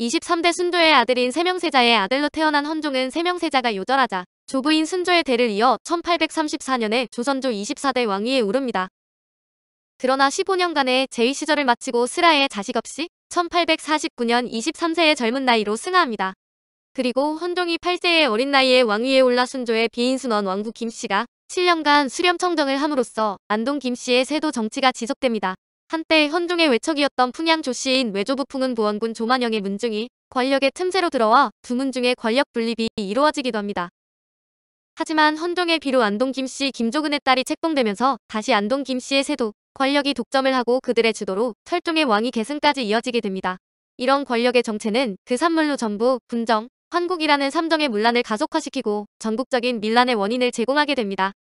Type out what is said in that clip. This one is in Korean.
23대 순조의 아들인 세명세자의 아들로 태어난 헌종은 세명세자가 요절하자 조부인 순조의 대를 이어 1834년에 조선조 24대 왕위에 오릅니다. 그러나 15년간의 제위시절을 마치고 스라의 자식 없이 1849년 23세의 젊은 나이로 승하합니다. 그리고 헌종이 8세의 어린 나이에 왕위에 올라 순조의 비인순원 왕후 김씨가 7년간 수렴청정을 함으로써 안동 김씨의 세도 정치가 지속됩니다. 한때 현종의 외척이었던 풍양조 씨인 외조부풍은 부원군 조만영의 문중이 권력의 틈새로 들어와 두 문중의 권력 분립이 이루어지기도 합니다. 하지만 헌종의 비로 안동 김씨 김조근의 딸이 책봉되면서 다시 안동 김씨의 세도, 권력이 독점을 하고 그들의 주도로 철종의 왕위 계승까지 이어지게 됩니다. 이런 권력의 정체는 그 산물로 전부 분정, 환국이라는 삼정의 문란을 가속화시키고 전국적인 밀란의 원인을 제공하게 됩니다.